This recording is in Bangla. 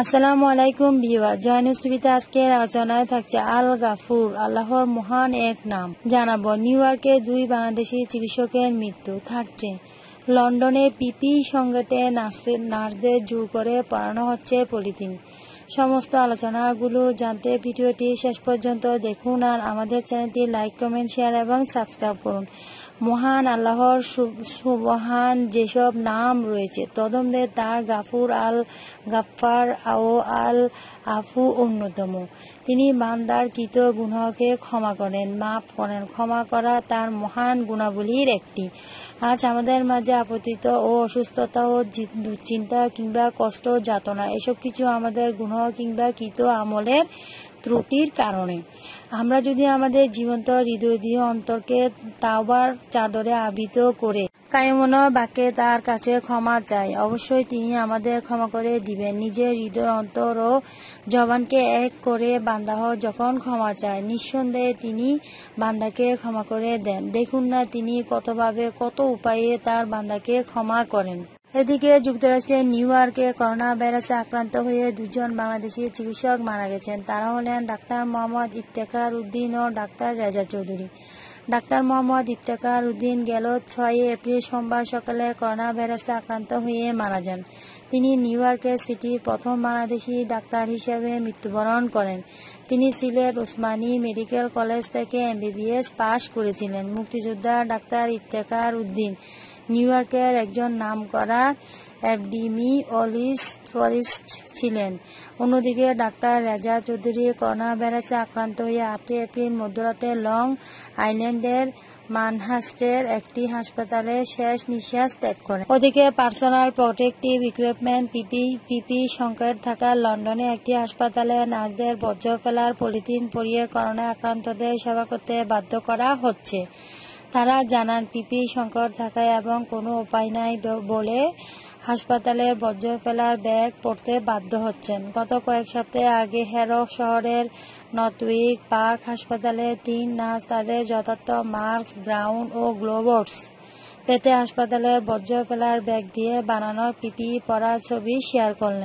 আসসালামু আলাইকুম ভিওয়া জয়নিউজ টিভিতে আজকের আলোচনায় থাকছে আল গাফুর আল্লাহর মহান এক নাম জানাবো নিউ ইয়র্কে দুই বাংলাদেশি চিকিৎসকের মৃত্যু থাকছে লন্ডনে পিপি সংগঠে নার্সদের জোর করে পড়ানো হচ্ছে পলিথিন সমস্ত আলোচনাগুলো জানতে ভিডিওটি শেষ পর্যন্ত দেখুন আর আমাদের চ্যানেলটি লাইক কমেন্ট শেয়ার এবং সাবস্ক্রাইব করুন মহান আল্লাহর সুবহান যেসব নাম রয়েছে তদন্তে তার গাফুর আল গাফার আও আল আফু অন্যতম তিনি বান্দার কৃত গুণকে ক্ষমা করেন মাফ করেন ক্ষমা করা তার মহান গুণাবলীর একটি আজ আমাদের মাঝে আপতিত ও অসুস্থতা ও দুশ্চিন্তা কিংবা কষ্ট যাতনা এসব কিছু আমাদের গুণ কিংবা কৃত আমলের ত্রুটির কারণে আমরা যদি আমাদের জীবন্ত হৃদয় দিয়ে অন্তরকে তাওবার চাদরে আবৃত করে কায়মন বাক্যে তার কাছে ক্ষমা চাই অবশ্যই তিনি আমাদের ক্ষমা করে দিবেন নিজের হৃদয় অন্তর ও জবানকে এক করে বান্দাহ যখন ক্ষমা চায় নিঃসন্দেহে তিনি বান্দাকে ক্ষমা করে দেন দেখুন না তিনি কতভাবে কত উপায়ে তার বান্দাকে ক্ষমা করেন এদিকে যুক্তরাষ্ট্রের নিউ ইয়র্কে করোনা ভাইরাসে আক্রান্ত হয়ে দুজন বাংলাদেশি চিকিৎসক মারা গেছেন তারা হলেন ডাক্তার মোহাম্মদ ইফতেকার উদ্দিন ও ডাক্তার রাজা চৌধুরী ডাক্তার মোহাম্মদ ইফতেকার উদ্দিন গেল ছয় এপ্রিল সোমবার সকালে করোনা ভাইরাসে আক্রান্ত হয়ে মারা যান তিনি নিউ ইয়র্কের সিটির প্রথম বাংলাদেশি ডাক্তার হিসেবে মৃত্যুবরণ করেন তিনি সিলেট ওসমানী মেডিকেল কলেজ থেকে এমবিবিএস পাশ করেছিলেন মুক্তিযোদ্ধা ডাক্তার ইফতেকার উদ্দিন নিউ ইয়র্কের একজন নামকরা অ্যাবডিমিওলিস্ট ছিলেন অন্যদিকে ডাক্তার রাজা চৌধুরী করোনা ভাইরাসে আক্রান্ত হয়ে আটই এপ্রিল মধ্যরাতে লং আইল্যান্ডের মানহাস্টের একটি হাসপাতালে শেষ নিঃশ্বাস ত্যাগ করেন ওদিকে personal protective equipment PP PP সংকট থাকা লন্ডনে একটি হাসপাতালে নার্সদের বর্জ্য ফেলার পলিথিন পরিয়ে করোনা আক্রান্তদের সেবা করতে বাধ্য করা হচ্ছে তারা জানান পিপি সংকট থাকায় এবং কোনো উপায় নাই বলে হাসপাতালে বর্জ্য ফেলার ব্যাগ পড়তে বাধ্য হচ্ছেন গত কয়েক সপ্তাহে আগে হেরক শহরের নতুইক পার্ক হাসপাতালে তিন নার্স তাদের যথার্থ মাস্ক গ্রাউন্ড ও গ্লোবস পেতে হাসপাতালে বর্জ্য ফেলার ব্যাগ দিয়ে বানানো পিপি পরা ছবি শেয়ার করলেন